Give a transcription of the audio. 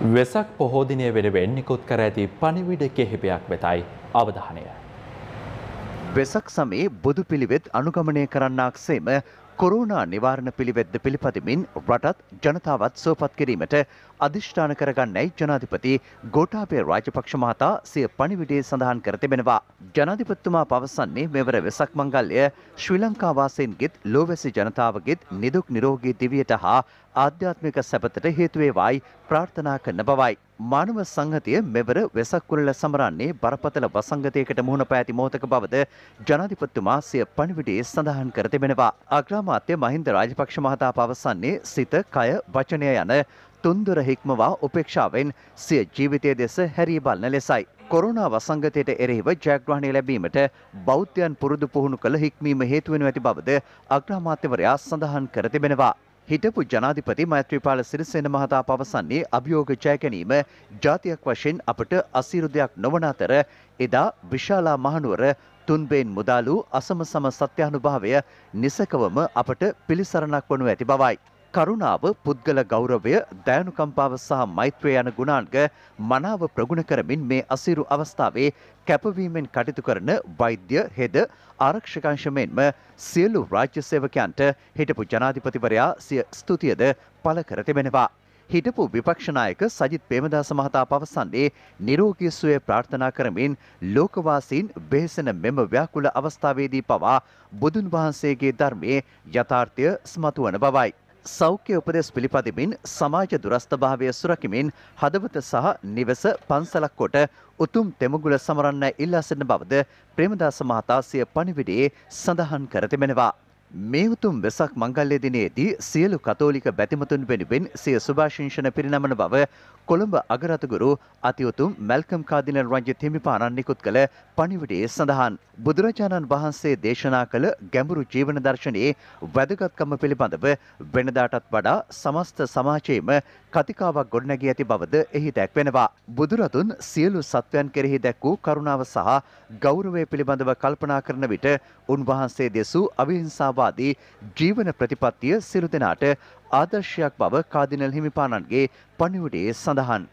වෙසක් පොහෝදිනය වෙනුවෙන් නිකුත් කර ඇති පණිවිඩ කෙහිපයක් වෙතයි අවධානය. වෙසක් සමයේ බුදු පිළිවෙත් අනුගමනය කරන්නාක් සේම කොරුණා නිවාරණ පිළිවෙත්ද පිළිපදිමින් රටත් ජනතාවත් සුවපත් කිරීමට අධිෂ්ඨාන කරගන්නයි ජනාධිපති ගෝටාපය රාජපක්ෂ මහතා සිය පණිවිඩයේ සඳහන් කර තිබෙනවා. ජනාධිපතිතුමා පවසන්නේ මෙවර වෙසක් මංගල්‍ය ශ්‍රී ලංකාවාසීන්ගෙත් ලෝවැසි ජනතාවගෙත් නිදුක් නිරෝගී දිවියට හා ආධ්‍යාත්මික සැපතට හේතුවේවායි ප්‍රාර්ථනා කරන බවයි. මානව සංහතිය මෙවර වෙසක් කුරල සමරන්නේ බරපතල වසංගතයකට මුහුණ පෑති මෝතක බවද ජනාධිපතිතුමා සිය පණිවිඩයේ සඳහන් කර තිබෙනවා. අග්‍රාමාත්‍ය මහින්ද රාජපක්ෂ මහතා පවසන්නේ සිත, කය, වචනය යන තුන්දොර හික්මවා උපේක්ෂාවෙන් සිය ජීවිතය දෙස හැරී බලන ලෙසයි. කොරුණා වසංගතයට එරෙහිව ජයග්‍රහණය ලැබීමට බෞද්ධයන් පුරුදු පුහුණු කළ හික්මීම හේතුවෙනු ඇති බවද අග්‍රාමාත්‍යවරයා සඳහන් කර තිබෙනවා. හිටපු ජනාධිපති මෛත්‍රීපාල සිරිසේන මහතා පවසන්නේ අභියෝග ජයගැනීම ජාතියක් වශයෙන් අපට අසීරු දෙයක් නොවන අතර එදා විශාලා මහනුවර තුන්බෙන් මුදාලූ අසමසම සත්‍යානුභාවය නිසකවම අපට පිළිසරණක් වනු ඇති බවයි. කරුණාව, පුද්ගල ගෞරවය, දයනුකම්පාව සහ මෛත්‍රිය යන ගුණාංග මනාව ප්‍රගුණ කරමින් මේ අසීරු අවස්ථාවේ කැපවීමෙන් කටයුතු කරන වෛද්‍ය හෙද ආරක්ෂකංශ මෙන්ම සියලු රාජ්‍ය සේවකයන්ට හිටපු ජනාධිපතිවරයා සිය ස්තුතියද පළ කර තිබෙනවා. හිටපු විපක්ෂනායක සජිත් ප්‍රේමදාස මහතා පවසන්නේ නිරෝගී සුවය ප්‍රාර්ථනා කරමින් ලෝකවාසීන් වෙහෙසෙන මෙම ව්‍යාකූල අවස්ථාවේදී පවා බුදුන් වහන්සේගේ ධර්මයේ යථාර්ථය ස්මතු වන බවයි. සෞඛ්‍ය උපදෙස් පිළිපදිමින් සමාජ දුරස්ථභාවය සුරකිමින් හදවත සහ නිවස පන්සලක් කොට උතුම් තෙමගුල සමරන්න ඉල්ලා සිටින බවද ප්‍රේමදාස මහතා සිය පණිවිඩයේ සඳහන් කර තිබෙනවා. මේ උතුම් වෙසක් මංගල්‍ය දිනයේදී සියලු කතෝලික බැතිමතුන් වෙනුවෙන් සිය සුභාශිංෂණ පිරිනමන බව කොළඹ අගරතුගුරු අතිඋතුම් මැල්කම් කාදිනල් රංජිත් හිමිපාණන් නිකුත් කළ පණිවිඩයේ සඳහන් බුදුරජාණන් වහන්සේ දේශනා කළ ගැඹුරු ජීවන දර්ශනයේ වැදගත්කම පිළිබඳව වෙනදාටත් වඩා සමස්ත සමාජයේම කතිකාවක් ගොඩනැගී ඇති බවද එහි දැක්වෙනවා. බුදුරදුන් සියලු සත්වයන් කෙරෙහි දැක් වූ කරුණාව සහ ගෞරවය පිළිබඳව කල්පනා කරන විට උන්වහන්සේ දෙසූ අවිහිංසාව සමාජතාවාදී ජීවන ප්‍රතිපත්තිය සිරු දෙනාට ආදර්ශයක් බව කාදිනල් හිමිපාණන්ගේ පණිවුඩයේ සඳහන්.